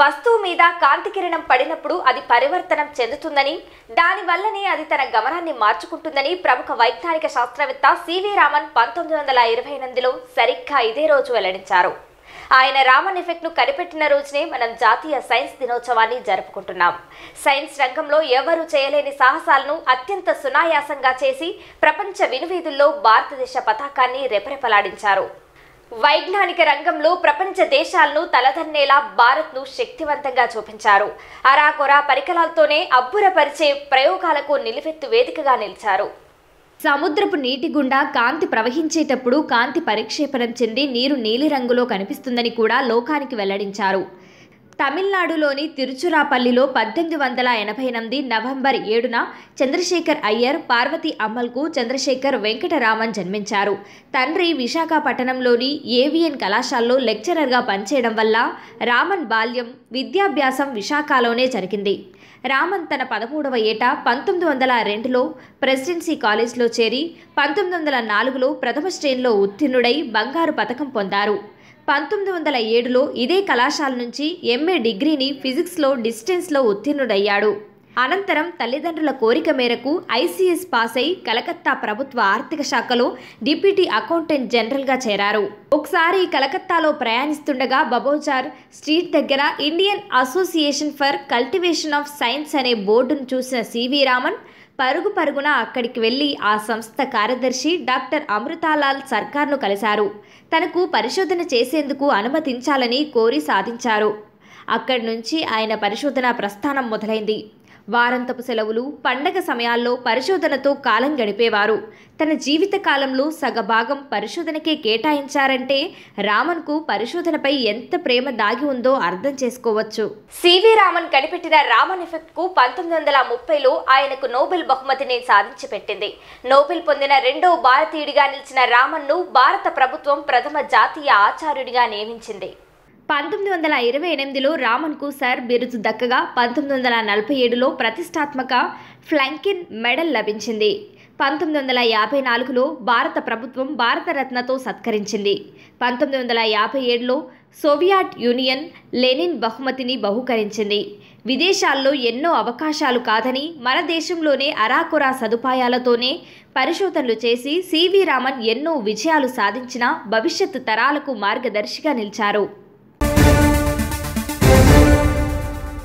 వస్తువు మీద కాంతి కిరణం పడినప్పుడు అది పరివర్తనం చెందుతుందని దానివల్లనే అది తన గమనాన్ని మార్చుకుంటుందని ప్రముఖ వైజ్ఞానిక శాస్త్రవేత్త సివి రామన్ పంతొమ్మిది వందల ఇరవై ఎనిమిదిలో సరిగ్గా ఇదే రోజు వెల్లడించారు ఆయన రామన్ ఎఫెక్ట్ను కనిపెట్టిన రోజునే మనం జాతీయ సైన్స్ దినోత్సవాన్ని జరుపుకుంటున్నాం సైన్స్ రంగంలో ఎవరు చేయలేని సాహసాలను అత్యంత సునాయాసంగా చేసి ప్రపంచ వినువీధుల్లో భారతదేశ పతాకాన్ని రెపరెపలాడించారు వైజ్ఞానిక రంగంలో ప్రపంచ దేశాలను తలదన్నేలా భారత్ను శక్తివంతంగా చూపించారు అరాకొరా పరికరాలతోనే అబ్బురపరిచే ప్రయోగాలకు నిలువెత్తు వేదికగా నిలిచారు సముద్రపు నీటి గుండా కాంతి ప్రవహించేటప్పుడు కాంతి పరిక్షేపణం చెంది నీరు నీలిరంగులో కనిపిస్తుందని కూడా లోకానికి వెల్లడించారు తమిళనాడులోని తిరుచురాపల్లిలో పద్దెనిమిది వందల ఎనభై ఎనిమిది నవంబర్ ఏడున చంద్రశేఖర్ అయ్యర్ పార్వతి అమ్మల్కు చంద్రశేఖర్ వెంకటరామన్ జన్మించారు తండ్రి విశాఖపట్టణంలోని ఏవిఎన్ కళాశాలలో లెక్చరర్గా పనిచేయడం వల్ల రామన్ బాల్యం విద్యాభ్యాసం విశాఖలోనే జరిగింది రామన్ తన పదమూడవ ఏట పంతొమ్మిది వందల రెండులో ప్రెసిడెన్సీ కాలేజ్లో చేరి పంతొమ్మిది వందల నాలుగులో ప్రథమ శ్రేణిలో ఉత్తీర్ణుడై బంగారు పథకం పొందారు పంతొమ్మిది వందల ఏడులో ఇదే కళాశాల నుంచి ఎంఏ డిగ్రీని ఫిజిక్స్లో డిస్టెన్స్లో ఉత్తీర్ణుడయ్యాడు అనంతరం తల్లిదండ్రుల కోరిక మేరకు ఐసీఎస్ పాస్ అయి కలకత్తా ప్రభుత్వ ఆర్థిక శాఖలో డిప్యూటీ అకౌంటెంట్ జనరల్గా చేరారు ఒకసారి కలకత్తాలో ప్రయాణిస్తుండగా బబోజార్ స్ట్రీట్ దగ్గర Indian Association for Cultivation of Science అనే బోర్డును చూసిన సివి రామన్ పరుగు పరుగున అక్కడికి వెళ్ళి ఆ సంస్థ కార్యదర్శి డాక్టర్ అమృతాలాల్ సర్కార్ను కలిశారు తనకు పరిశోధన చేసేందుకు అనుమతించాలని కోరి సాధించారు అక్కడి నుంచి ఆయన పరిశోధన ప్రస్థానం మొదలైంది వారంతపు సెలవులు పండగ సమయాల్లో పరిశోధనతో కాలం గడిపేవారు తన జీవిత కాలంలో సగభాగం పరిశోధనకే కేటాయించారంటే రామన్కు పరిశోధనపై ఎంత ప్రేమ దాగి ఉందో అర్థం చేసుకోవచ్చు సివి రామన్ కనిపెట్టిన రామన్ ఎఫెక్ట్కు పంతొమ్మిది వందల ముప్పైలో ఆయనకు నోబెల్ బహుమతిని సాధించి పెట్టింది నోబెల్ పొందిన రెండో భారతీయుడిగా నిలిచిన రామన్ను భారత ప్రభుత్వం ప్రథమ జాతీయ ఆచార్యుడిగా నియమించింది పంతొమ్మిది వందల ఇరవై ఎనిమిదిలో రామన్కు సర్ బిరుదు దక్కగా పంతొమ్మిది వందల నలభై ఏడులో ప్రతిష్టాత్మక ఫ్లాంకిన్ మెడల్ లభించింది పంతొమ్మిది వందల యాభై నాలుగులో భారత ప్రభుత్వం భారతరత్నతో సత్కరించింది పంతొమ్మిది వందల యాభై ఏడులో సోవియట్ యూనియన్ లెనిన్ బహుమతిని బహుకరించింది విదేశాల్లో ఎన్నో అవకాశాలు కాదని మన దేశంలోనే అరాకురా సదుపాయాలతోనే పరిశోధనలు చేసి సివి రామన్ ఎన్నో విజయాలు సాధించిన భవిష్యత్తు తరాలకు మార్గదర్శిగా నిలిచారు